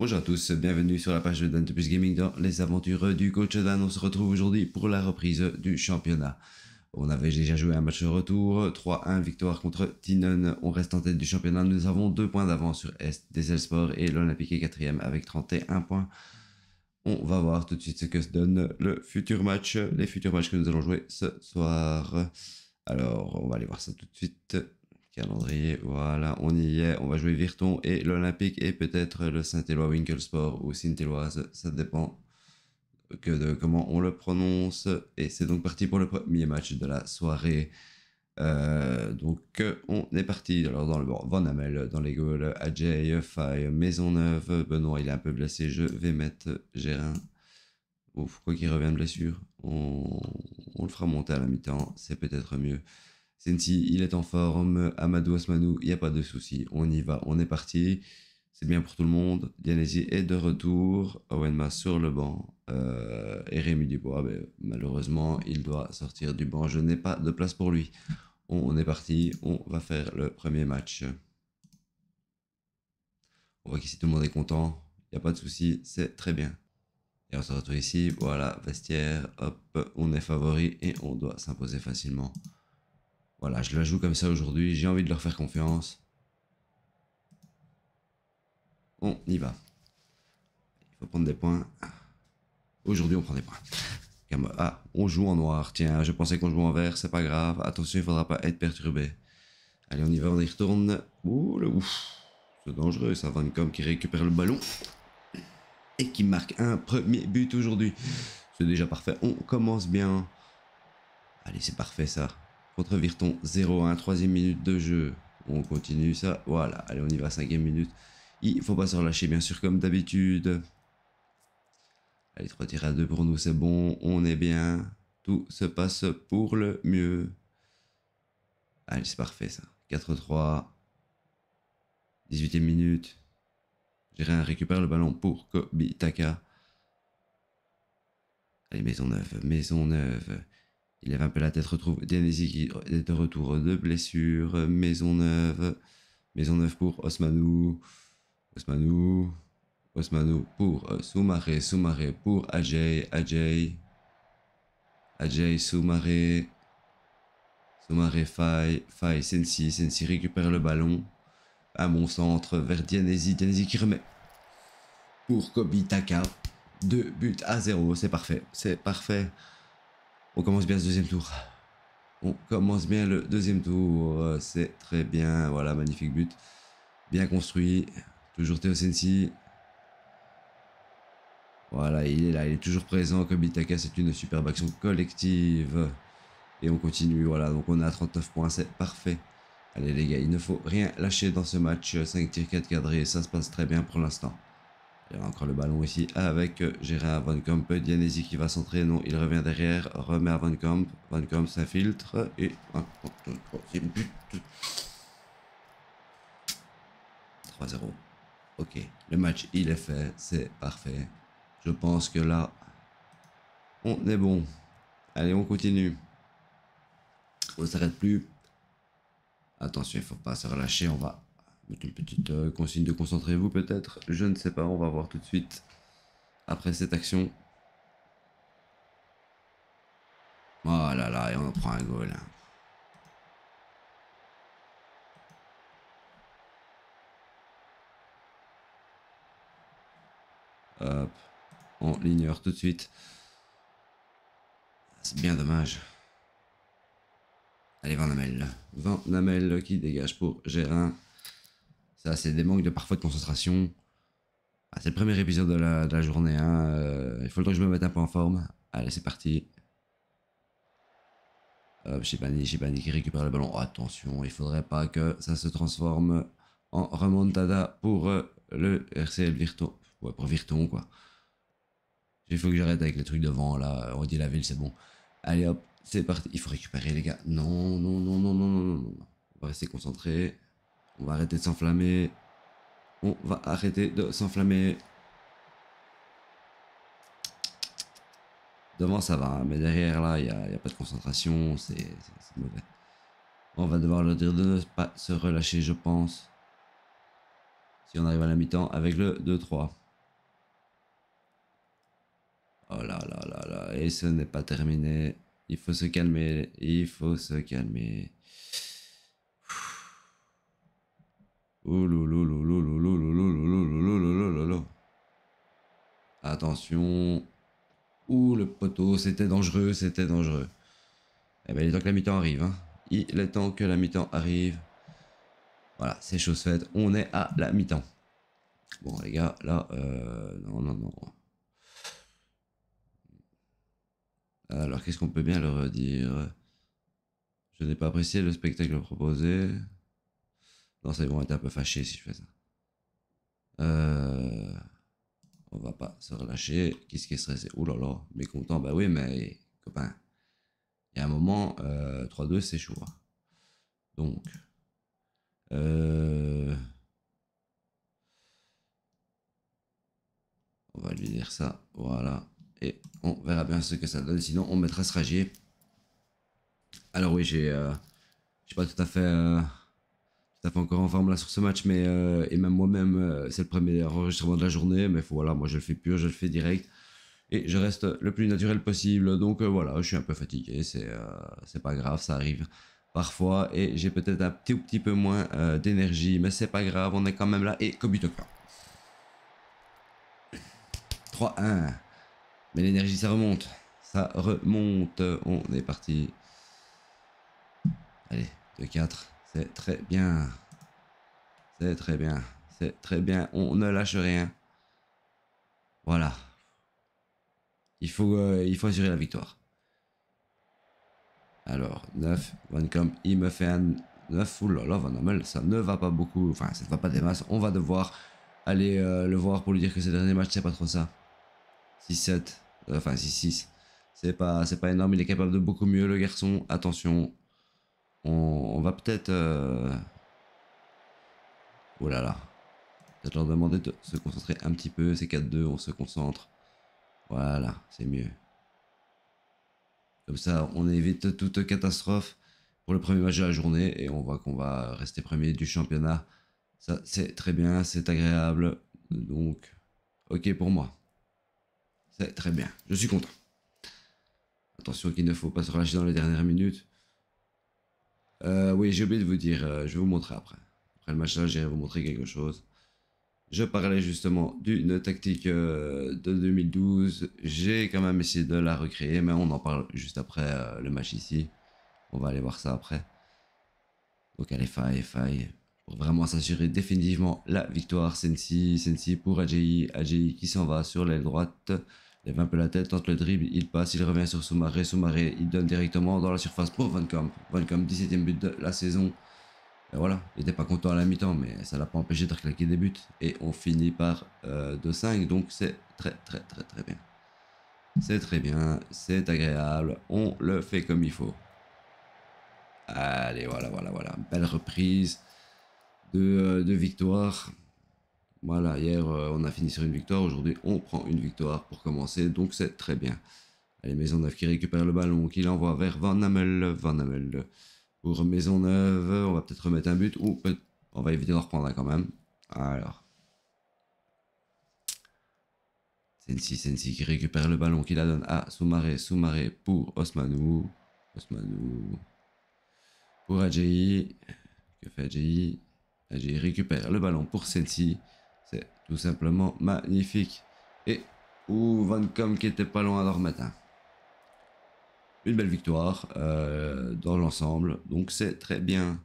Bonjour à tous, bienvenue sur la page de Dan Gaming dans les aventures du coach Dan. On se retrouve aujourd'hui pour la reprise du championnat. On avait déjà joué un match de retour, 3-1 victoire contre Tinon. On reste en tête du championnat, nous avons deux points d'avance sur Est, Sport et l'Olympique est quatrième avec 31 points. On va voir tout de suite ce que se donne le futur match, les futurs matchs que nous allons jouer ce soir. Alors, on va aller voir ça tout de suite calendrier. Voilà, on y est. On va jouer Virton et l'Olympique et peut-être le Saint-Éloi Winkelsport ou Saint-Éloise. Ça dépend que de comment on le prononce. Et c'est donc parti pour le premier match de la soirée. Euh, donc on est parti alors dans le bon, Van Amel, dans les goals Ajay Faye Maisonneuve Benoît il est un peu blessé je vais mettre Gérin ou quoi qu'il revienne blessure on le fera monter à la mi-temps c'est peut-être mieux Sensi, il est en forme. Amadou Asmanou, il n'y a pas de souci. On y va, on est parti. C'est bien pour tout le monde. Dianesi est de retour. Owenma sur le banc. Euh, et Rémi Dubois, ben, malheureusement, il doit sortir du banc. Je n'ai pas de place pour lui. On, est parti. On va faire le premier match. On voit qu'ici tout le monde est content. Il n'y a pas de souci. C'est très bien. Et on se retrouve ici. Voilà, vestiaire. Hop, on est favori et on doit s'imposer facilement. Voilà, je la joue comme ça aujourd'hui. J'ai envie de leur faire confiance. On y va. Il faut prendre des points. Aujourd'hui, on prend des points. Ah, on joue en noir. Tiens, je pensais qu'on jouait en vert. C'est pas grave. Attention, il faudra pas être perturbé. Allez, on y va. On y retourne. Ouh, le ouf. C'est dangereux, ça. Vancom qui récupère le ballon. Et qui marque un premier but aujourd'hui. C'est déjà parfait. On commence bien. Allez, c'est parfait, ça contre Virton 0-1. Troisième minute de jeu. On continue ça. Voilà. Allez, on y va. Cinquième minute. Il faut pas se relâcher, bien sûr, comme d'habitude. Allez, 3 tirs à 2 pour nous, c'est bon. On est bien. Tout se passe pour le mieux. Allez, c'est parfait ça. 4-3. 18e minute. Gérin récupère le ballon pour Kobi Taka. Allez, maison neuve, maison neuve. Il avait un peu la tête retrouve. Dianesi qui est de retour de blessure. Euh, maison neuve. Maison neuve pour Osmanou. Osmanou. Osmanou pour euh, Soumaré. Soumaré pour Ajay. Ajay. Ajay Soumaré. Soumaré Fai. Fai Sensi. Sensi récupère le ballon. À mon centre vers Dianesi. Dianesi qui remet pour Kobi Taka. buts à zéro. C'est parfait. C'est parfait. On commence bien ce deuxième tour. On commence bien le deuxième tour. C'est très bien. Voilà, magnifique but. Bien construit. Toujours Théo Sensi. Voilà, il est là. Il est toujours présent. Comme Itaka, c'est une superbe action collective. Et on continue. Voilà, donc on a 39 points. C'est parfait. Allez les gars, il ne faut rien lâcher dans ce match. 5 tirs, 4 cadrés. Ça se passe très bien pour l'instant. Il y a encore le ballon ici avec euh, Gérard Van Kamp. Dianesi qui va centrer. Non, il revient derrière. Remet à Van Kamp. Van Kamp s'infiltre. Et but. 3-0. Ok. Le match, il est fait. C'est parfait. Je pense que là, on est bon. Allez, on continue. On ne s'arrête plus. Attention, il ne faut pas se relâcher. On va une petite euh, consigne de concentrez-vous peut-être. Je ne sais pas, on va voir tout de suite après cette action. Oh là là, et on en prend un goal. Hop, on l'ignore tout de suite. C'est bien dommage. Allez, Van Namel. Van Namel qui dégage pour Gérin. Ça, c'est des manques de parfois de concentration. Ah, c'est le premier épisode de la, journée. Hein. Euh, il faut le que je me mette un peu en forme. Allez, c'est parti. Hop, pas ni qui récupère le ballon. attention, il faudrait pas que ça se transforme en remontada pour euh, le RCL Virton. Ouais, pour Virton, quoi. Il faut que j'arrête avec les trucs devant, là. On dit la ville, c'est bon. Allez, hop, c'est parti. Il faut récupérer, les gars. Non, non, non, non, non, non, non, non. On va rester concentré. On va arrêter de s'enflammer. On va arrêter de s'enflammer. Devant, ça va, mais derrière, là, il n'y a, pas de concentration, c'est mauvais. On va devoir le dire de ne pas se relâcher, je pense. Si on arrive à la mi-temps avec le 2-3. Oh là là là là, et ce n'est pas terminé. Il faut se calmer, il faut se calmer. Oh Attention. Ouh, le poteau, c'était dangereux, c'était dangereux. Eh bien, il est temps que la mi-temps arrive. Il est temps que la mi-temps arrive. Voilà, c'est chose faite. On est à la mi-temps. Bon, les gars, là, non, non, non. Alors, qu'est-ce qu'on peut bien leur dire Je n'ai pas apprécié le spectacle proposé. Non, ça, ils vont être un peu fâchés si je fais ça. Euh... On va pas se relâcher. Qu'est-ce qui est stressé Ouh là là, mécontent. Bah oui, mais copain, il y a un moment, 3-2, euh, c'est chaud. Hein. Donc. Euh, on va lui dire ça. Voilà. Et on verra bien ce que ça donne. Sinon, on mettra ce ragier. Alors oui, j'ai euh, pas tout à fait... Euh, ça fait encore en forme là sur ce match, mais euh, et même moi-même, euh, c'est le premier enregistrement de la journée, mais voilà, moi je le fais pur, je le fais direct, et je reste le plus naturel possible. Donc euh, voilà, je suis un peu fatigué, c'est c'est pas grave, ça arrive parfois, et j'ai peut-être un petit, petit peu moins d'énergie, mais c'est pas grave, on est quand même là. Et Kobutoka 3-1, mais l'énergie ça remonte, ça remonte, on est parti. Allez, 2-4. C'est très bien. C'est très bien. C'est très bien. On ne lâche rien. Voilà. Il faut, euh, il faut assurer la victoire. Alors, 9. Van il me fait un 9. Oulala, ça ne va pas beaucoup. Enfin, ça ne va pas des masses. On va devoir aller euh, le voir pour lui dire que ces derniers matchs, c'est pas trop ça. 6-7. Euh, enfin, 6-6. C'est pas, pas énorme. Il est capable de beaucoup mieux, le garçon. Attention, on, va peut-être... Euh, oh là là. Peut-être leur demander de se concentrer un petit peu. C'est 4-2, on se concentre. Voilà, c'est mieux. Comme ça, on évite toute catastrophe pour le premier match de la journée. Et on voit qu'on va rester premier du championnat. Ça, c'est très bien, c'est agréable. Donc, ok pour moi. C'est très bien, je suis content. Attention qu'il ne faut pas se relâcher dans les dernières minutes. Euh, oui, j'ai oublié de vous dire, euh, je vais vous montrer après. Après le match là, j'irai vous montrer quelque chose. Je parlais justement d'une tactique euh, de 2012. J'ai quand même essayé de la recréer, mais on en parle juste après le match ici. On va aller voir ça après. Donc allez, faille, faille. Pour vraiment s'assurer définitivement la victoire, Sensi, Sensi pour AJI. AJI qui s'en va sur l'aile droite lève un peu la tête, tente le dribble, il passe, il revient sur Soumaré, Soumaré, il donne directement dans la surface pour Van Kamp. Van Kamp, 17ème but de la saison. Et voilà, il n'était pas content à la mi-temps, mais ça l'a pas empêché de reclaquer des buts. Et on finit par 2-5, euh, donc c'est très très très très bien. C'est très bien, c'est agréable, on le fait comme il faut. Allez, voilà, voilà, voilà, belle reprise de, euh, de victoire. Voilà, hier euh, on a fini sur une victoire, aujourd'hui on prend une victoire pour commencer, donc c'est très bien. Allez, Maisonneuve qui récupère le ballon, qui l'envoie vers Van Amel, Van Hamel pour Maisonneuve, on va peut-être remettre un but, ou on va éviter de reprendre un quand même. Alors. Sensi, Sensi qui récupère le ballon, qui la donne à Soumaré. Soumaré pour Osmanou. Osmanou. Pour Adjei. Que fait Adjei Adjei récupère le ballon pour Sensi. Tout simplement magnifique. Et ou Vancom qui était pas loin alors matin. Une belle victoire euh, dans l'ensemble. Donc c'est très bien.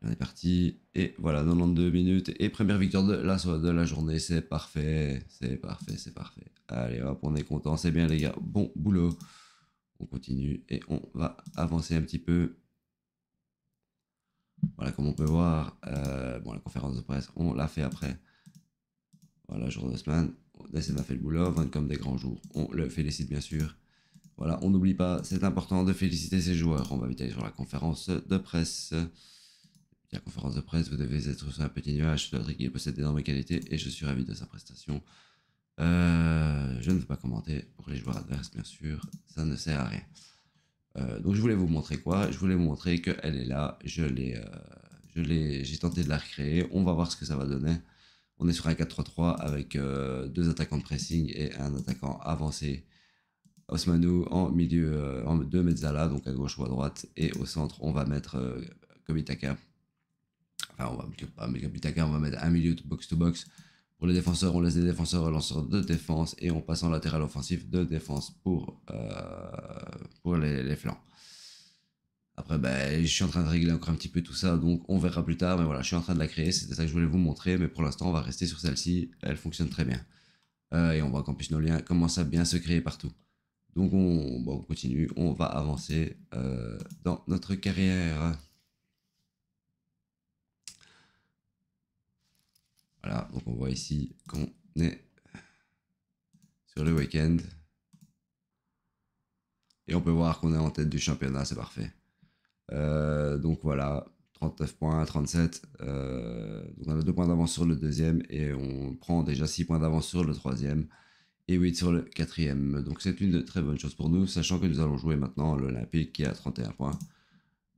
On est parti. Et voilà, 92 minutes. Et première victoire de la, de la journée. C'est parfait. C'est parfait, c'est parfait. Allez hop, on est content. C'est bien les gars. Bon boulot. On continue et on va avancer un petit peu. Voilà, comme on peut voir, euh, bon, la conférence de presse, on l'a fait après. Voilà, jour semaine. semaine, a fait le boulot, comme des grands jours. On le félicite bien sûr. Voilà, on n'oublie pas, c'est important de féliciter ses joueurs. On va vite aller sur la conférence de presse. La conférence de presse, vous devez être sur un petit nuage. il possède d'énormes qualités et je suis ravi de sa prestation. Euh, je ne veux pas commenter pour les joueurs adverses, bien sûr. Ça ne sert à rien. Euh, donc je voulais vous montrer quoi Je voulais vous montrer qu'elle est là. Je l'ai, euh, j'ai tenté de la recréer. On va voir ce que ça va donner. On est sur un 4-3-3 avec euh, deux attaquants de pressing et un attaquant avancé. Osmanou en milieu, de euh, en Mezzala, donc à gauche ou à droite. Et au centre, on va mettre euh, Enfin, on va mettre pas on va mettre un milieu de box-to-box. Pour les défenseurs, on laisse les défenseurs lanceurs de défense et on passe en latéral offensif de défense pour, pour les flancs. Après, bah, je suis en train de régler encore un petit peu tout ça, donc on verra plus tard. Mais voilà, je suis en train de la créer, c'était ça que je voulais vous montrer. Mais pour l'instant, on va rester sur celle-ci, elle fonctionne très bien. Euh, et on voit qu'en plus, nos liens commencent à bien se créer partout. Donc on, continue, on va avancer euh, dans notre carrière. Voilà, donc on voit ici qu'on est sur le week-end. Et on peut voir qu'on est en tête du championnat, c'est parfait. Euh, donc voilà, 39 points, 37. Euh, donc on a 2 points d'avance sur le deuxième et on prend déjà 6 points d'avance sur le troisième et 8 sur le quatrième. Donc c'est une très bonne chose pour nous, sachant que nous allons jouer maintenant l'Olympique qui a 31 points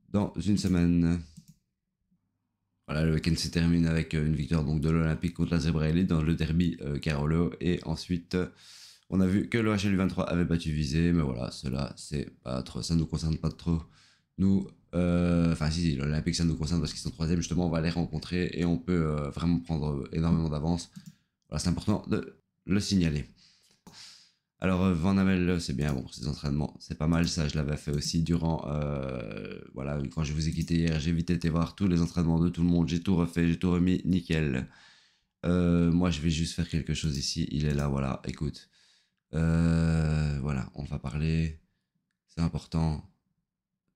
dans une semaine. Voilà, le week-end se termine avec euh, une victoire donc de l'Olympique contre la Zebra dans le derby Carolo. Et ensuite, on a vu que le HLU 23 avait battu Visé, mais voilà, cela, c'est pas trop, ça nous concerne pas trop. Nous, euh, enfin, si, l'Olympique, ça nous concerne parce qu'ils sont troisième, justement, on va les rencontrer et on peut euh, vraiment prendre énormément d'avance. Voilà, c'est important de le signaler. Alors euh, Van Amel, c'est bien bon pour ses entraînements, c'est pas mal ça, je l'avais fait aussi durant, voilà, quand je vous ai quitté hier, j'ai vite été voir tous les entraînements de tout le monde, j'ai tout refait, j'ai tout remis, nickel. moi je vais juste faire quelque chose ici, il est là, voilà, écoute. voilà, on va parler, c'est important.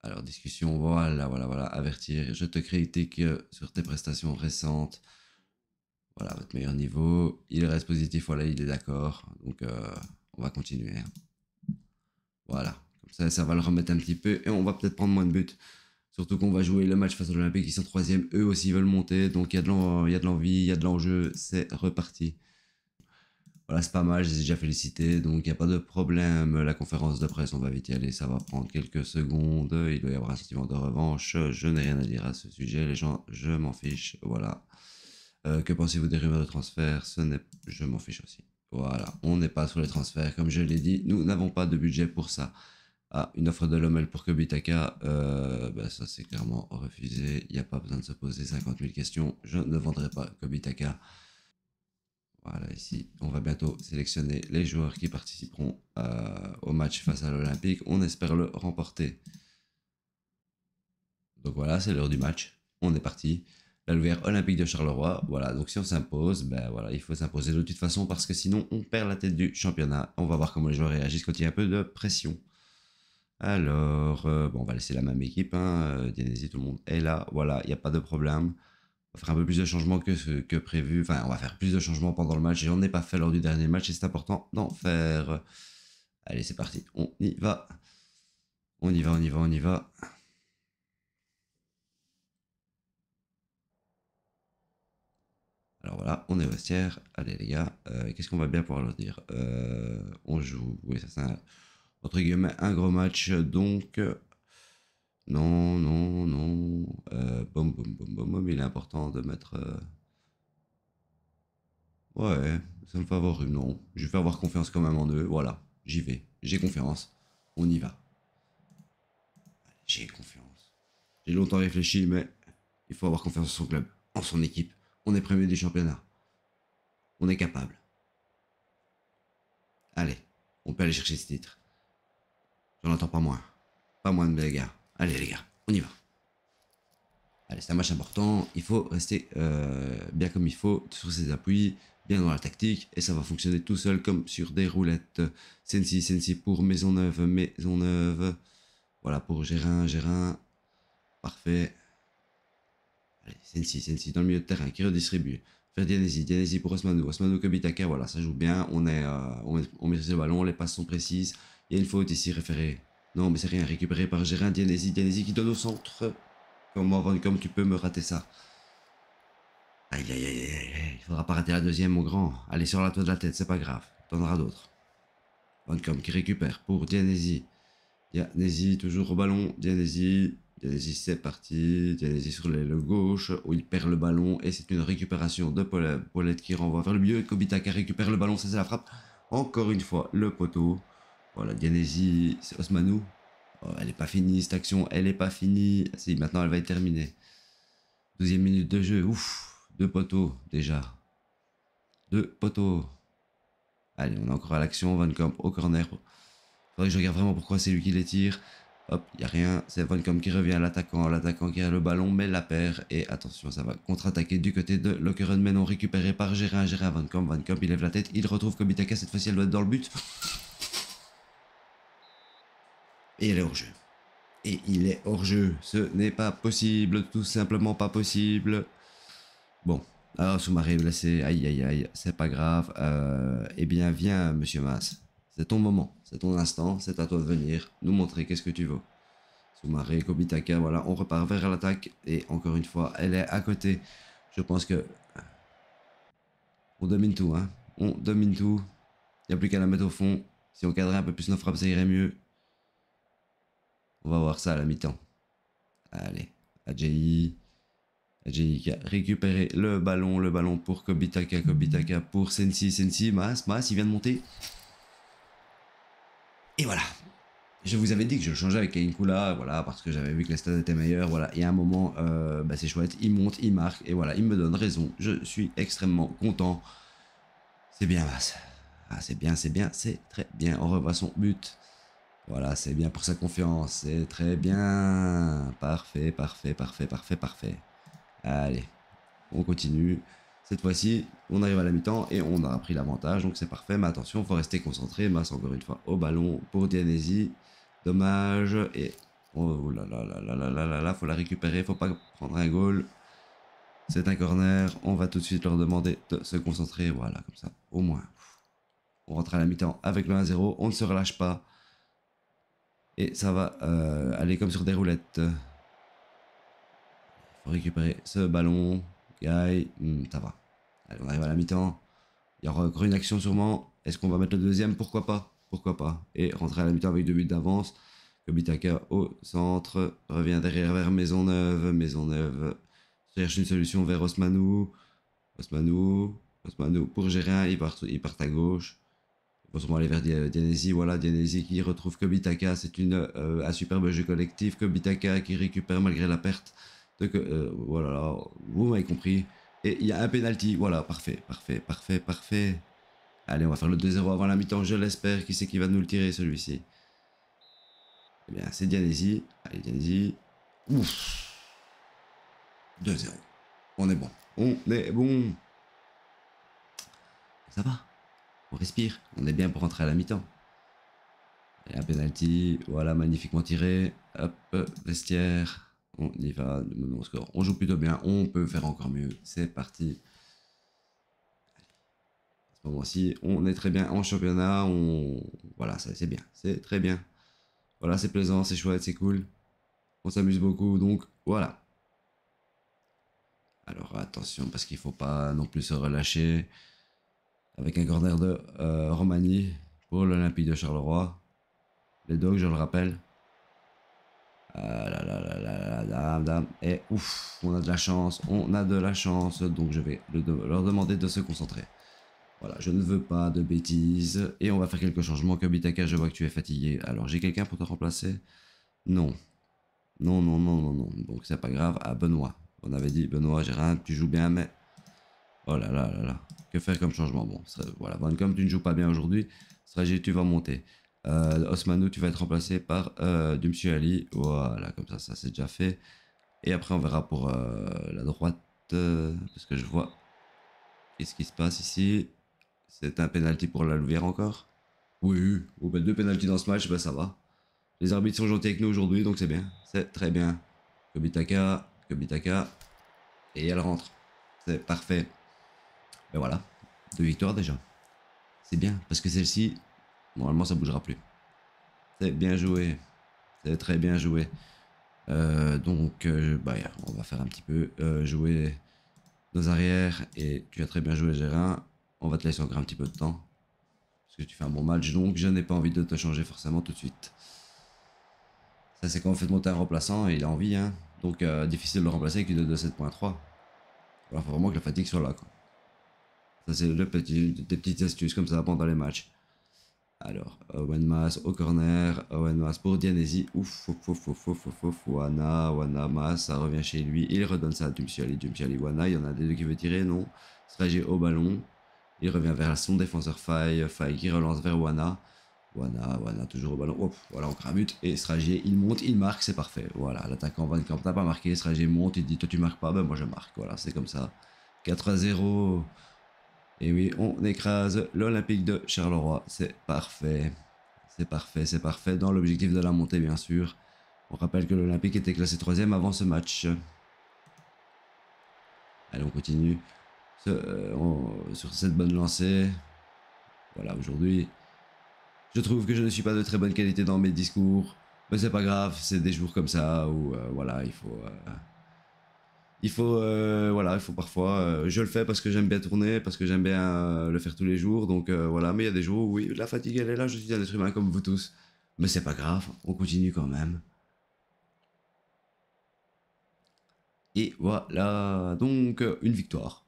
Alors, discussion, voilà, voilà, voilà, avertir. Je te critique sur tes prestations récentes. Voilà, votre meilleur niveau. Il reste positif, voilà, il est d'accord. Donc, euh, on va continuer. Hein. Voilà, comme ça, ça va le remettre un petit peu et on va peut-être prendre moins de buts. Surtout qu'on va jouer le match face aux Olympiques, ils sont troisième, eux aussi veulent monter, donc il y a de l'envie, il y a de l'enjeu, c'est reparti. Voilà, c'est pas mal, j'ai déjà félicité, donc il n'y a pas de problème. La conférence de presse, on va vite y aller, ça va prendre quelques secondes. Il doit y avoir un sentiment de revanche. Je n'ai rien à dire à ce sujet, les gens, je m'en fiche. Voilà. Euh, que pensez-vous des rumeurs de transfert Ce n'est, je m'en fiche aussi. Voilà, on n'est pas sur les transferts, comme je l'ai dit, nous n'avons pas de budget pour ça. Ah, une offre de Lommel pour Kobitaka, euh, ben ça c'est clairement refusé, il n'y a pas besoin de se poser 50 000 questions, je ne vendrai pas Kobitaka. Voilà, ici, on va bientôt sélectionner les joueurs qui participeront euh, au match face à l'Olympique. On espère le remporter. Donc voilà, c'est l'heure du match. On est parti. La Louvière Olympique de Charleroi. Voilà, donc si on s'impose, ben voilà, il faut s'imposer de toute façon parce que sinon on perd la tête du championnat. On va voir comment les joueurs réagissent quand il y a un peu de pression. Alors, euh, bon, on va laisser la même équipe. Hein. Euh, tout le monde est là. Voilà, il n'y a pas de problème on un peu plus de changements que, que prévu. Enfin, on va faire plus de changements pendant le match. Et on n'est pas fait lors du dernier match et c'est important d'en faire. Allez, c'est parti. On y va. On y va, on y va, on y va. Alors voilà, on est vestiaire. Allez les gars, euh, qu'est-ce qu'on va bien pouvoir leur dire euh, On joue, oui, ça c'est un, entre guillemets un gros match. Donc non, non, non. Euh, boum, boum, boum, boum, Il est important de mettre. Euh, ouais, ça me fait non. Je vais avoir confiance quand même en eux. Voilà, j'y vais. J'ai confiance. On y va. J'ai confiance. J'ai longtemps réfléchi, mais il faut avoir confiance en son club, en son équipe. On est premier du championnat. On est capable. Allez, on peut aller chercher ce titre. J'en attends pas moins. Pas moins de dégâts. Allez les gars, on y va. Allez, c'est un match important. Il faut rester euh, bien comme il faut sur ses appuis, bien dans la tactique. Et ça va fonctionner tout seul comme sur des roulettes. Sensi, Sensi pour Maisonneuve, Maisonneuve. Voilà pour Gérin, Gérin. Parfait. Allez, Sensi, Sensi dans le milieu de terrain qui redistribue. Faire Dianesi, Dianesi pour Osmanou. Osmanou Kobitaka, voilà, ça joue bien. On, est, euh, met, sur le ballon, les passes sont précises. Il y a une faute ici référée. Non, mais c'est rien, récupéré par Gérin, Dianesi, Dianesi qui donne au centre. Comment, Van, comme tu peux me rater ça Aïe, aïe, aïe, aïe, il faudra pas rater la deuxième, mon grand. Allez, sur la toile de la tête, c'est pas grave. T'en auras d'autres. Vancom qui récupère pour Dianesi. Dianesi toujours au ballon. Dianesi. Dianesi c'est parti. Dianesi sur le gauche où il perd le ballon et c'est une récupération de Paulette, qui renvoie vers le milieu. Kobita qui récupère le ballon, ça c'est la frappe. Encore une fois le poteau. Voilà, dianésie, c'est Osmanou. Oh, elle n'est pas finie cette action, elle n'est pas finie. Si, maintenant elle va être terminée. Deuxième minute de jeu, ouf, deux poteaux déjà. Deux poteaux. Allez, on est encore à l'action, Van au corner. Faudrait que je regarde vraiment pourquoi c'est lui qui les tire. Hop, il n'y a rien, c'est Van qui revient à l'attaquant, l'attaquant qui a le ballon, mais la paire Et attention, ça va contre-attaquer du côté de Lockeren, mais non récupéré par Gérin. Gérin, Van Kamp, Van il lève la tête, il retrouve Kobitaka, cette fois-ci elle doit être dans le but. Et il est hors-jeu. Et il est hors-jeu. Ce n'est pas possible. Tout simplement pas possible. Bon. Alors, Soumaré est blessé. Aïe, aïe, aïe. C'est pas grave. Euh, eh bien, viens, monsieur Mas. C'est ton moment. C'est ton instant. C'est à toi de venir nous montrer qu'est-ce que tu veux. Soumaré, Kobitaka. Voilà, on repart vers l'attaque. Et encore une fois, elle est à côté. Je pense que... On domine tout, hein. On domine tout. Il n'y a plus qu'à la mettre au fond. Si on cadrait un peu plus nos frappes, ça irait mieux. On va voir ça à la mi-temps. Allez, Adjei. Adjei qui a récupéré le ballon, le ballon pour Kobitaka, Kobitaka pour Sensi, Sensi, Mas, Mas, il vient de monter. Et voilà. Je vous avais dit que je changeais avec Kainkula, voilà, parce que j'avais vu que les stade était meilleure. voilà. Et à un moment, euh, bah, c'est chouette, il monte, il marque, et voilà, il me donne raison. Je suis extrêmement content. C'est bien, Mas. Ah, c'est bien, c'est bien, c'est très bien. On revoit son but. Voilà, c'est bien pour sa confiance. C'est très bien. Parfait, parfait, parfait, parfait, parfait. Allez, on continue. Cette fois-ci, on arrive à la mi-temps et on a pris l'avantage, donc c'est parfait. Mais attention, faut rester concentré. Masse encore une fois au ballon pour Dianesi. Dommage. Et oh là là là là là là là là, faut la récupérer. Faut pas prendre un goal. C'est un corner. On va tout de suite leur demander de se concentrer. Voilà, comme ça, au moins. On rentre à la mi-temps avec le 1-0. On ne se relâche pas. Et ça va euh, aller comme sur des roulettes. Faut récupérer ce ballon. Guy, hmm, ça va. Allez, on arrive à la mi-temps. Il y aura encore une action sûrement. Est-ce qu'on va mettre le deuxième Pourquoi pas Pourquoi pas Et rentrer à la mi-temps avec deux buts d'avance. Kobitaka au centre. Revient derrière vers Maisonneuve. Maisonneuve cherche une solution vers Osmanou. Osmanou. Osmanou pour gérer Il part, il part à gauche va aller vers Dianesi, voilà, Dianesi qui retrouve Kobitaka, c'est euh, un superbe jeu collectif, Kobitaka qui récupère malgré la perte, euh, euh, voilà, vous m'avez compris, et il y a un penalty, voilà, parfait, parfait, parfait, parfait, allez, on va faire le 2-0 avant la mi-temps, je l'espère, qui c'est qui va nous le tirer celui-ci Eh bien, c'est Dianesi, allez Dianesi, ouf, 2-0, on est bon, on est bon, ça va on respire, on est bien pour rentrer à la mi-temps. Et un penalty, voilà, magnifiquement tiré. Hop, vestiaire. On y va, menons score. On joue plutôt bien, on peut faire encore mieux. C'est parti. À ce moment-ci, on est très bien en championnat. On... Voilà, c'est bien, c'est très bien. Voilà, c'est plaisant, c'est chouette, c'est cool. On s'amuse beaucoup, donc voilà. Alors attention, parce qu'il faut pas non plus se relâcher avec un corner de euh, Romani pour l'Olympique de Charleroi. Les dogs, je le rappelle. Ah là là là là là, dame, dame. Et ouf, on a de la chance, on a de la chance. Donc je vais leur demander de se concentrer. Voilà, je ne veux pas de bêtises. Et on va faire quelques changements. Kobitaka, je vois que tu es fatigué. Alors, j'ai quelqu'un pour te remplacer Non. Non, non, non, non, non. Donc, c'est pas grave. À ah, Benoît. On avait dit, Benoît, Gérard, tu joues bien, mais Oh là là là là. Que faire comme changement Bon, ça, voilà. Vancom, tu ne joues pas bien aujourd'hui. Stragi, tu vas monter. Euh, Osmanou, tu vas être remplacé par euh, Ali. Voilà, comme ça, ça c'est déjà fait. Et après, on verra pour euh, la droite. Euh, parce que je vois. Qu'est-ce qui se passe ici C'est un penalty pour la Louvière encore Oui, oui. Ben, deux pénalty dans ce match, ben, ça va. Les arbitres sont gentils avec nous aujourd'hui, donc c'est bien. C'est très bien. Kobitaka, Kobitaka. Et elle rentre. C'est parfait. Et ben voilà, deux victoires déjà. C'est bien, parce que celle-ci, normalement, ça bougera plus. C'est bien joué. C'est très bien joué. Euh, donc, euh, bah, on va faire un petit peu euh, jouer nos arrières. Et tu as très bien joué, Gérin. On va te laisser encore un petit peu de temps. Parce que tu fais un bon match. Donc, je n'ai pas envie de te changer forcément tout de suite. Ça, c'est quand on fait monter un remplaçant il a envie. Hein. Donc, difficile de le remplacer avec une de 7.3. Il faut vraiment que la fatigue soit là. Quoi. Ça, c'est le petit, des petites astuces comme ça pendant les matchs. Alors, Owen Mass au corner, Owen pour Dianesi, ouf, ouf, ouf, ouf, ouf, ouf, ouf, Wana, Wana Mas, ça revient chez lui, il redonne ça à Dumsiali, Wana, il y en a des deux qui veut tirer, non Stragé au ballon, il revient vers son défenseur Faye. Faye qui relance vers Wana, Wana, Wana toujours au ballon, voilà on cramute, et Stragé, il monte, il marque, c'est parfait, voilà, l'attaquant Van Camp n'a pas marqué, Stragé monte, il dit toi tu marques pas, ben moi je marque, voilà, c'est comme ça, 4 à 0 et oui, on écrase l'Olympique de Charleroi. C'est parfait. C'est parfait, c'est parfait. Dans l'objectif de la montée, bien sûr. On rappelle que l'Olympique était classé troisième avant ce match. Allez, on continue. Euh, sur cette bonne lancée. Voilà, aujourd'hui. Je trouve que je ne suis pas de très bonne qualité dans mes discours. Mais c'est pas grave, c'est des jours comme ça où euh, voilà, il faut... Euh, il faut euh, voilà il faut parfois euh, je le fais parce que j'aime bien tourner parce que j'aime bien euh, le faire tous les jours donc voilà mais il y a des jours où oui la fatigue elle est là je suis un être humain comme vous tous mais c'est pas grave on continue quand même et voilà donc une victoire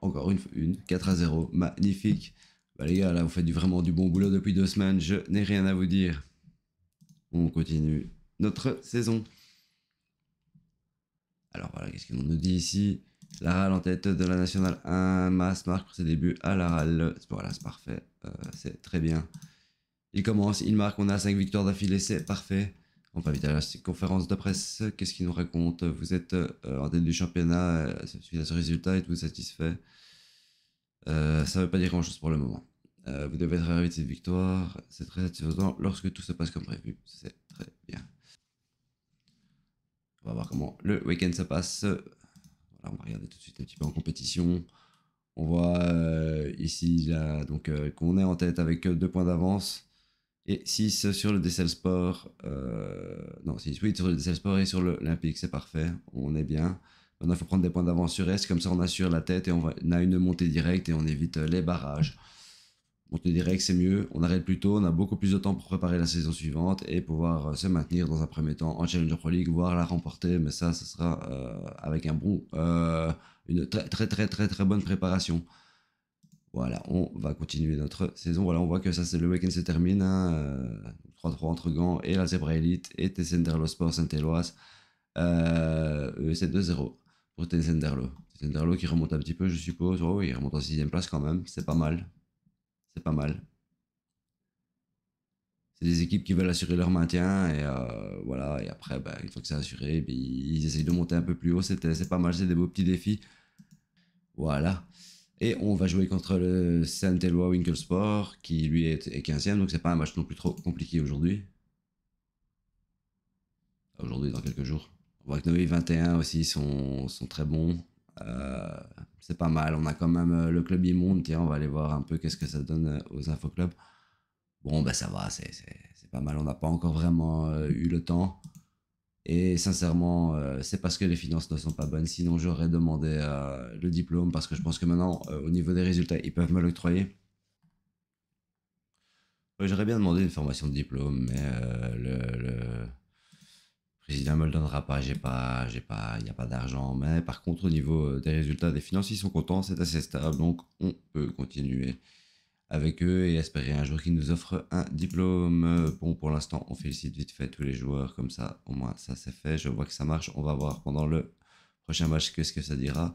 encore une une 4 à 0 magnifique bah, les gars là vous faites vraiment du bon boulot depuis deux semaines je n'ai rien à vous dire on continue notre saison alors voilà, qu'est-ce qu'on nous dit ici La RAL en tête de la nationale 1, Mass marque pour ses débuts à la RAL. Voilà, c'est parfait, euh, c'est très bien. Il commence, il marque, on a 5 victoires d'affilée, c'est parfait. On va vite à la conférence de presse, qu'est-ce qu'il nous raconte Vous êtes euh, en tête du championnat, euh, suite à ce résultat, êtes-vous satisfait Ça ne veut pas dire grand-chose pour le moment. vous devez être ravi de cette victoire, c'est très satisfaisant lorsque tout se passe comme prévu, c'est très bien. On va voir comment le week-end se passe. Voilà, on va regarder tout de suite un petit peu en compétition. On voit euh, ici là, donc euh, qu'on est en tête avec euh, deux points d'avance et 6 sur le DCL Sport. non, 6, sur le DCL Sport et sur l'Olympique, c'est parfait. On est bien. Maintenant, il faut prendre des points d'avance sur S, comme ça on assure la tête et on a une montée directe et on évite les barrages on te dirait que c'est mieux, on arrête plus tôt, on a beaucoup plus de temps pour préparer la saison suivante et pouvoir euh, se maintenir dans un premier temps en Challenger Pro League, voire la remporter, mais ça, ce sera euh, avec un bon, euh, une très, très très très très bonne préparation. Voilà, on va continuer notre saison. Voilà, on voit que ça, c'est le week-end se termine. 3-3 hein, entre Gand et la Zebra Elite et Tessenderlo Sport Saint-Éloise. c'est e 2-0 pour Tessenderlo. Tessenderlo qui remonte un petit peu, je suppose. oui, il remonte en 6 place quand même, c'est pas mal pas mal. C'est des équipes qui veulent assurer leur maintien et euh, voilà. Et après, bah, une fois que c'est assuré, eh ils essayent de monter un peu plus haut. Euh, c'est pas mal, c'est des beaux petits défis. Voilà. Et on va jouer contre le Saint Eloi Winkelsport qui lui est 15e, donc c'est pas un match non plus trop compliqué aujourd'hui. Aujourd'hui, dans quelques jours. On Noé 21 aussi sont très bons. Euh, c'est pas mal. On a quand même euh, le club immonde. Tiens, on va aller voir un peu qu'est-ce que ça donne euh, aux infoclubs. Bon, ben ça va, c'est pas mal. On n'a pas encore vraiment eu le temps. Et sincèrement, c'est parce que les finances ne sont pas bonnes. Sinon, j'aurais demandé le diplôme parce que je pense que maintenant, au niveau des résultats, ils peuvent me l'octroyer. J'aurais bien demandé une formation de diplôme, mais le, président me le donnera pas, j'ai pas, j'ai pas, il n'y a pas d'argent. Mais par contre, au niveau euh, des résultats des finances, ils sont contents, c'est assez stable, donc on peut continuer avec eux et espérer un jour qu'ils nous offrent un diplôme. Euh, bon, pour l'instant, on félicite vite fait tous les joueurs, comme ça, au moins, ça c'est fait. Je vois que ça marche, on va voir pendant le prochain match qu'est-ce que ça dira.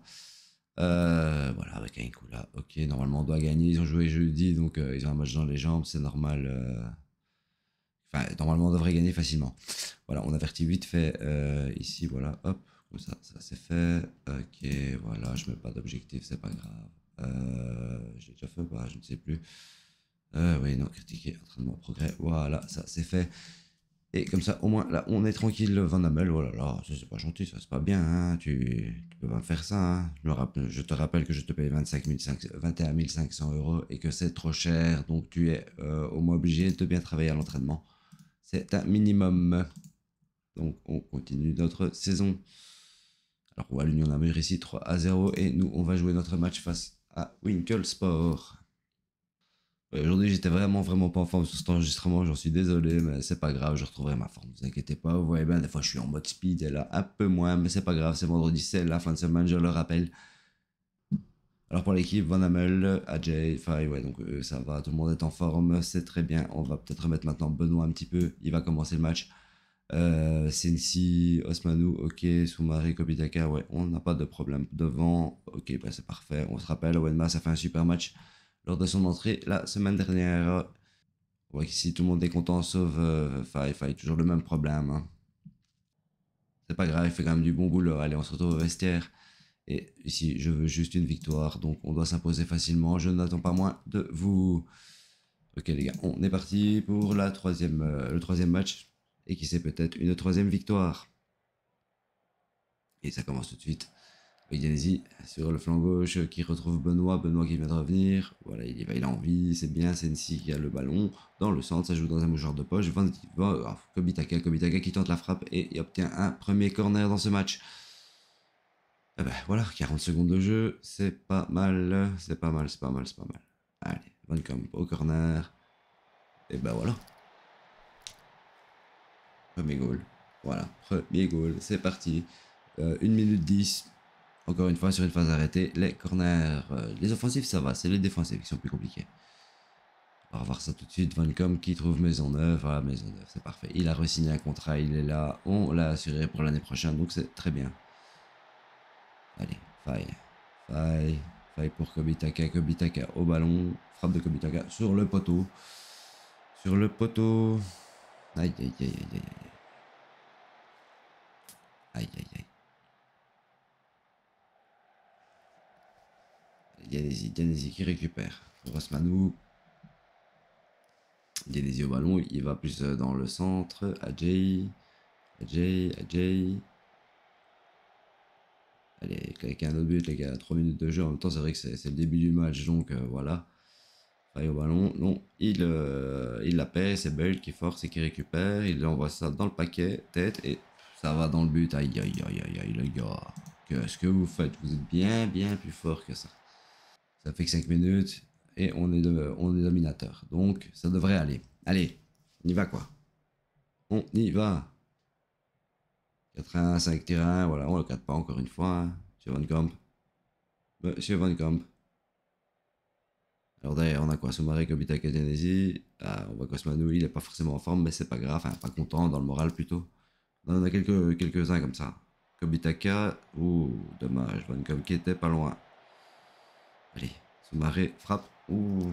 Euh, voilà, avec un coup là ok, normalement on doit gagner, ils ont joué jeudi, donc ils ont un match dans les jambes, c'est normal normalement, on devrait gagner facilement. Voilà, on avertit vite fait euh, ici, voilà, hop, comme ça, ça c'est fait. Ok, voilà, je mets pas d'objectif, c'est pas grave. Euh, J'ai déjà fait Je ne sais plus. Euh, oui, non, critiquer, entraînement, progrès, voilà, ça c'est fait. Et comme ça, au moins, là, on est tranquille, le vendamel oh là là, ça c'est pas gentil, ça c'est pas bien, hein, tu, peux pas faire ça, hein. je, te rappelle que je te paye 21 500 euros et que c'est trop cher, donc tu es au moins obligé de bien travailler à l'entraînement. C'est un minimum. Donc on continue notre saison. Alors on voit l'Union d'Amérique ici 3 à 0 et nous on va jouer notre match face à Winkelsport. Aujourd'hui j'étais vraiment vraiment pas en forme sur cet enregistrement, j'en suis désolé mais c'est pas grave, je retrouverai ma forme, ne vous inquiétez pas. Vous voyez bien des fois je suis en mode speed et là un peu moins mais c'est pas grave, c'est vendredi, c'est la fin de semaine, je le rappelle. Alors pour l'équipe, Van Amel, Ajay, Fai, ouais, donc euh, ça va, tout le monde est en forme, c'est très bien. On va peut-être remettre maintenant Benoît un petit peu, il va commencer le match. Euh, Sensi, Osmanou, ok, Soumari, Kopitaka, ouais, on n'a pas de problème devant, ok, bah c'est parfait. On se rappelle, Wenma, ça fait un super match lors de son entrée la semaine dernière. Ouais, ici tout le monde est content, sauf Fai, euh, Fai, toujours le même problème. Hein. C'est pas grave, il fait quand même du bon boulot. Allez, on se retrouve au vestiaire. Et ici, je veux juste une victoire, donc on doit s'imposer facilement. Je n'attends pas moins de vous. Ok les gars, on est parti pour la troisième, euh, le troisième match. Et qui sait peut-être une troisième victoire. Et ça commence tout de suite. Avec sur le flanc gauche qui retrouve Benoît. Benoît qui vient de revenir. Voilà, il, y va, il a envie, c'est bien. Sensi qui a le ballon dans le centre. Ça joue dans un mouchoir de poche. Ah, Kobitaka, Kobitaka qui tente la frappe et obtient un premier corner dans ce match. Et eh bah ben, voilà, 40 secondes de jeu, c'est pas mal, c'est pas mal, c'est pas mal, c'est pas mal. Allez, Vancom au corner. Et bah voilà. Premier goal. Voilà, premier goal, c'est parti. Euh, une 1 minute 10. Encore une fois, sur une phase arrêtée, les corners. les offensifs, ça va, c'est les défensifs qui sont plus compliqués. On va voir ça tout de suite. Vancom qui trouve Maisonneuve. Voilà, ah, Maisonneuve, c'est parfait. Il a re un contrat, il est là. On l'a assuré pour l'année prochaine, donc c'est très bien. Allez, faille. Faille. Faille pour Kobitaka. Kobitaka au ballon. Frappe de Kobitaka sur le poteau. Sur le poteau. Aïe, aïe, aïe, aïe, aïe. Aïe, aïe, aïe. Yanezi, Yanezi qui récupère. Rosmanou. Yanezi au ballon, il va plus euh, dans le centre. Ajay. Ajay, Ajay allez, avec un autre but, les gars, 3 minutes de jeu. En même temps, c'est vrai que c'est le début du match, donc euh, voilà. Faille au ballon, non, il, euh, il la paie, c'est Bale qui force et qui récupère. Il envoie ça dans le paquet, tête, et ça va dans le but. Aïe, aïe, aïe, aïe, aïe, les gars. Qu'est-ce que vous faites Vous êtes bien, bien plus fort que ça. Ça fait que 5 minutes et on est, on est dominateur. Donc, ça devrait aller. Allez, on y va quoi. On y va. 4-1, 5 1 voilà, on le capte pas encore une fois, Monsieur hein, Van Kamp. Monsieur bah, Van Kamp. Alors d'ailleurs, on a quoi Soumaré Kobitaka, Genesi. Ah, on voit Cosmanou, il n'est pas forcément en forme, mais c'est pas grave, pas content, dans le moral plutôt. On en a quelques-uns comme ça. Kobitaka, ouh, dommage, Van Kamp qui était pas loin. Allez, Soumaré frappe, ouh.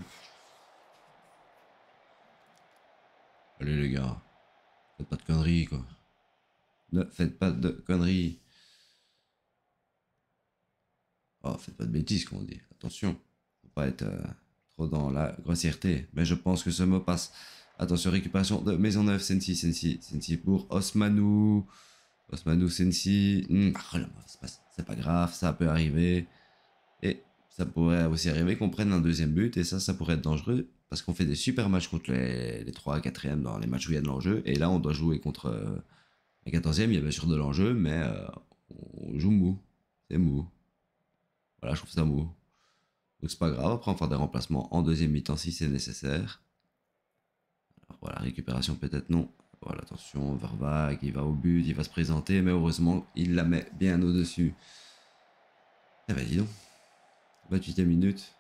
Allez les gars, faites pas de conneries quoi. Ne faites pas de conneries. Oh, faites pas de bêtises, comme on dit. Attention. Faut pas être euh, trop dans la grossièreté. Mais je pense que ce mot passe. Attention, récupération de maison 9. Sensi, Sensi, Sensi pour Osmanou. Osmanou, Sensi. Hmm. Ah, oh, c'est pas, grave, ça peut arriver. Et ça pourrait aussi arriver qu'on prenne un deuxième but. Et ça, ça pourrait être dangereux. Parce qu'on fait des super matchs contre les, trois 3 4 e dans les matchs où il y a de l'enjeu. Et là, on doit jouer contre. Euh, 14 e il y a bien sûr de l'enjeu, mais euh, on joue mou. C'est mou. Voilà, je trouve ça mou. Donc c'est pas grave, après on faire des remplacements en deuxième mi-temps si c'est nécessaire. Alors voilà, récupération peut-être non. Voilà, attention, Vervag, il va au but, il va se présenter, mais heureusement, il la met bien au-dessus. Eh ben dis donc, 28e minute.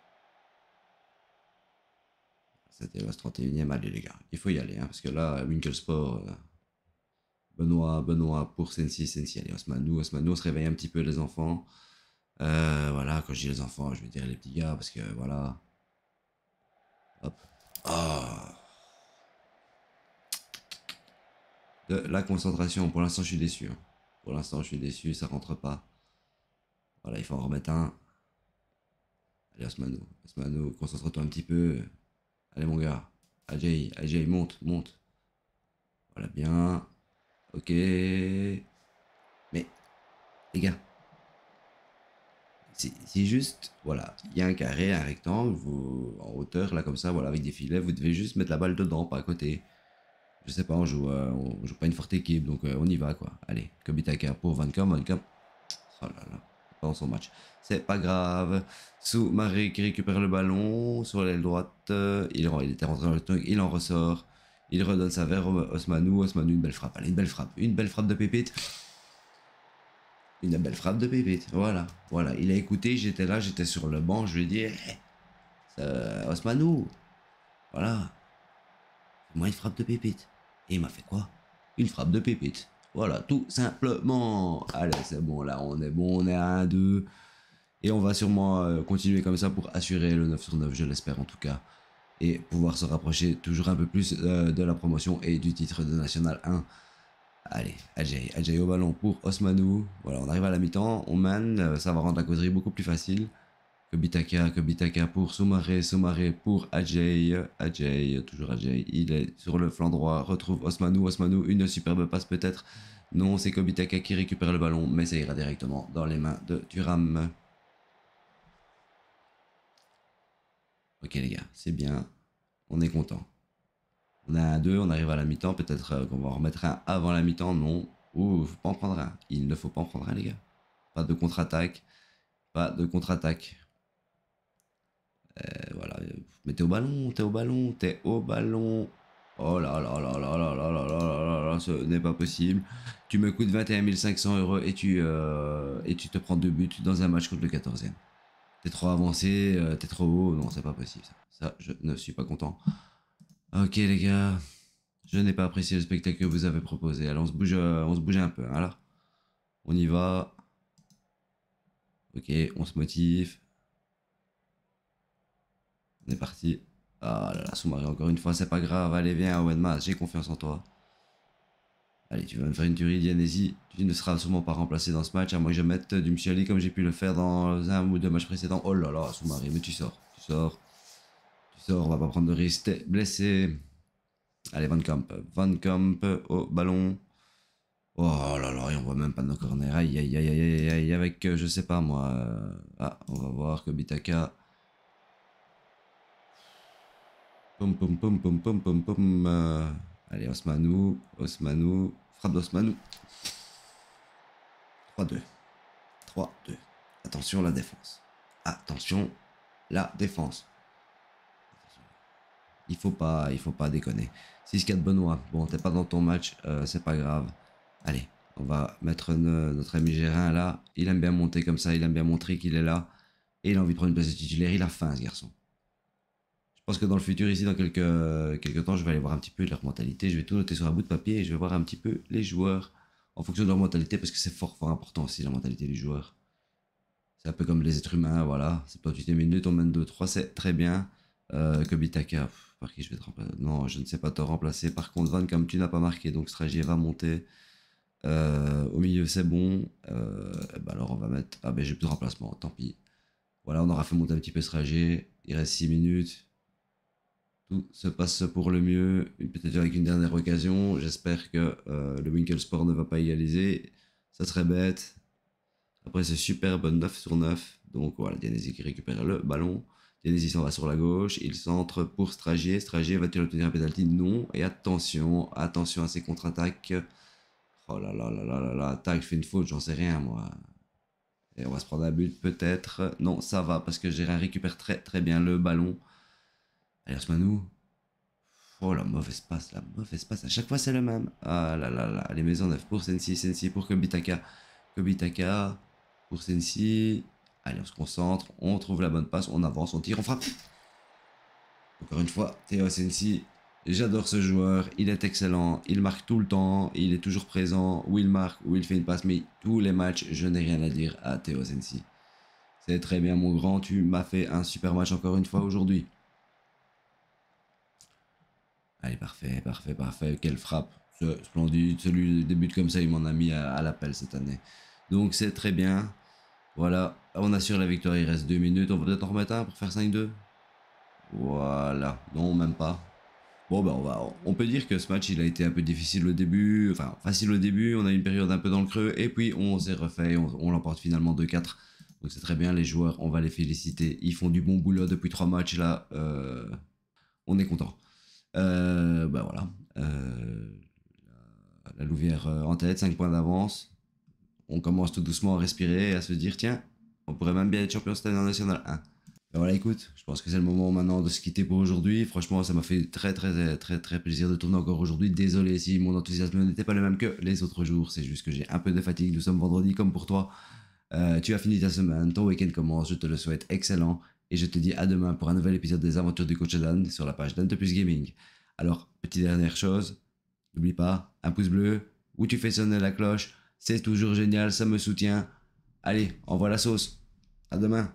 C'était la 31e, allez les gars, il faut y aller, hein, parce que là, Winkle Sport. Euh, Benoît, Benoît pour Sensi, Sensi, allez, Osmanou, Osmanou, on se réveille un petit peu les enfants. Euh, voilà, quand je dis les enfants, je veux dire les petits gars, parce que voilà. Hop. Ah. De la concentration, pour l'instant je suis déçu. Hein. Pour l'instant je suis déçu, ça rentre pas. Voilà, il faut en remettre un. Allez Osmanou, Osmanou, concentre-toi un petit peu. Allez mon gars. Ajay, Ajay, monte, monte. Voilà bien. Ok. Mais, les gars, c'est juste, voilà, il y a un carré, un rectangle, vous, en hauteur, là, comme ça, voilà, avec des filets, vous devez juste mettre la balle dedans, pas à côté. Je sais pas, on joue, euh, on joue pas une forte équipe, donc euh, on y va, quoi. Allez, Kobitaka pour Vancom, Vancom. Oh là là, dans son match. C'est pas grave. Sous Marie qui récupère le ballon sur l'aile droite. Euh, il, était rentré dans le il en ressort. Il redonne sa verre, Osmanou. Osmanou, une belle frappe. Allez, une belle frappe. Une belle frappe de pépite. Une belle frappe de pépite. Voilà. Voilà. Il a écouté. J'étais là. J'étais sur le banc. Je lui ai dit eh, Osmanou. Voilà. Moi, une frappe de pépite. Et il m'a fait quoi Une frappe de pépite. Voilà, tout simplement. Allez, c'est bon, là, on est bon, on est à 1-2. Et on va sûrement euh, continuer comme ça pour assurer le 9 sur 9, je l'espère en tout cas et pouvoir se rapprocher toujours un peu plus euh, de la promotion et du titre de National 1. Allez, Ajay, Ajay au ballon pour Osmanou. Voilà, on arrive à la mi-temps, on mène, euh, ça va rendre la causerie beaucoup plus facile. Kobitaka, Kobitaka pour Soumaré, Soumaré pour Ajay, Ajay, toujours Ajay, il est sur le flanc droit, retrouve Osmanou, Osmanou, une superbe passe peut-être. Non, c'est Kobitaka qui récupère le ballon, mais ça ira directement dans les mains de Turam. Ok les gars, c'est bien. On est content. On a un 2, on arrive à la mi-temps. Peut-être euh, qu'on va en remettre un avant la mi-temps. Non. Ouh, faut pas en prendre un. Il ne faut pas en prendre un, les gars. Pas de contre-attaque. Pas de contre-attaque. Euh, voilà. Mais t'es au ballon, t'es au ballon, t'es au ballon. Oh là là là là là là là là là là, ce n'est pas possible. Tu me coûtes 21 500 euros et tu, euh, et tu te prends deux buts dans un match contre le 14e. T'es trop avancé, euh, t'es trop haut. Non, c'est pas possible. Ça. je ne suis pas content. Ok, les gars. Je n'ai pas apprécié le spectacle que vous avez proposé. Alors, on se bouge, euh, on se bouge un peu. alors, hein, On y va. Ok, on se motive. On est parti. Ah là là, sous encore une fois, c'est pas grave. Allez, viens, Owen Mas, j'ai confiance en toi. Allez, tu vas me faire une tuerie, Dianesi. Tu ne seras sûrement pas remplacé dans ce match, à moins que je mette du Michali comme j'ai pu le faire dans un ou deux matchs précédents. Oh là là, Soumari, mais tu sors, tu sors. Tu sors, on va pas prendre de risque. blessé. Allez, Van Camp, Van Camp au ballon. Oh là là, et on voit même pas nos corners. Aïe, aïe, aïe, aïe, aïe, avec, euh, je sais pas moi. ah, on va voir que Bitaka. Pom, pom, pom, pom, pom, pom, pom. Euh, Allez, Osmanou, Osmanou, frappe d'Osmanou. 3-2. 3-2. Attention la défense. Attention la défense. Il faut pas, il faut pas déconner. 6-4 Benoît. Bon, t'es pas dans ton match, euh, c'est pas grave. Allez, on va mettre notre ami Gérin là. Il aime bien monter comme ça, il aime bien montrer qu'il est là. Et il a envie de prendre une place de titulaire. Il a faim ce garçon. Je pense que dans le futur, ici, dans quelques, quelques temps, je vais aller voir un petit peu leur mentalité. Je vais tout noter sur un bout de papier et je vais voir un petit peu les joueurs en fonction de leur mentalité parce que c'est fort, fort important aussi la mentalité des joueurs. C'est un peu comme les êtres humains, voilà. C'est pas 8 minutes, on mène 2-3, c'est très bien. Euh, Kobitaka, par qui je vais te remplacer Non, je ne sais pas te remplacer. Par contre, Van, comme tu n'as pas marqué, donc Stragier va monter. Euh, au milieu, c'est bon. Euh, eh ben alors, on va mettre. Ah, ben j'ai plus de remplacement, tant pis. Voilà, on aura fait monter un petit peu Stragier. Il reste 6 minutes tout se passe pour le mieux, peut-être avec une dernière occasion. J'espère que euh, le le Winkelsport ne va pas égaliser. Ça serait bête. Après, c'est superbe, 9 sur 9. Donc voilà, Dianesi qui récupère le ballon. Dianesi s'en va sur la gauche. Il centre pour Stragier. Stragier va-t-il obtenir un pénalty Non. Et attention, attention à ses contre-attaques. Oh là là là là là là. je fais une faute, j'en sais rien moi. Et on va se prendre un but peut-être. Non, ça va parce que Gérard récupère très très bien le ballon. Alias Manou. Oh la mauvaise passe, la mauvaise passe. À chaque fois c'est le même. Ah là là là. Les maisons neuves pour Sensi, Sensi pour Kobitaka. Kobitaka pour Sensi. Allez, on se concentre. On trouve la bonne passe. On avance, on tire, on frappe. Encore une fois, Théo Sensi. J'adore ce joueur. Il est excellent. Il marque tout le temps. Il est toujours présent. Où il marque, où il fait une passe. Mais tous les matchs, je n'ai rien à dire à Théo Sensi. C'est très bien, mon grand. Tu m'as fait un super match encore une fois aujourd'hui. Allez, parfait, parfait, parfait. Quelle frappe. Ce, splendide. Celui débute comme ça, il m'en a mis à, l'appel cette année. Donc c'est très bien. Voilà, on assure la victoire. Il reste 2 minutes. On va peut-être en remettre un pour faire 5-2. Voilà. Non, même pas. Bon, ben on, on peut dire que ce match, il a été un peu difficile au début. Enfin, facile au début. On a une période un peu dans le creux. Et puis, on s'est refait. On, l'emporte finalement 2-4. Donc c'est très bien, les joueurs, on va les féliciter. Ils font du bon boulot depuis trois matchs là. Euh, on est content. Euh, bah voilà. Euh, la Louvière euh, en tête, 5 points d'avance. On commence tout doucement à respirer et à se dire tiens, on pourrait même bien être champion cette année National 1. Ben voilà, écoute, je pense que c'est le moment maintenant de se quitter pour aujourd'hui. Franchement, ça m'a fait très, très, très, très plaisir de tourner encore aujourd'hui. Désolé si mon enthousiasme n'était pas le même que les autres jours. C'est juste que j'ai un peu de fatigue. Nous sommes vendredi comme pour toi. Euh, tu as fini ta semaine, ton week-end commence. Je te le souhaite excellent et je te dis à demain pour un nouvel épisode des aventures du coach Dan sur la page d'Ante Gaming. Alors, petite dernière chose, n'oublie pas, un pouce bleu, ou tu fais sonner la cloche, c'est toujours génial, ça me soutient. Allez, envoie la sauce. À demain.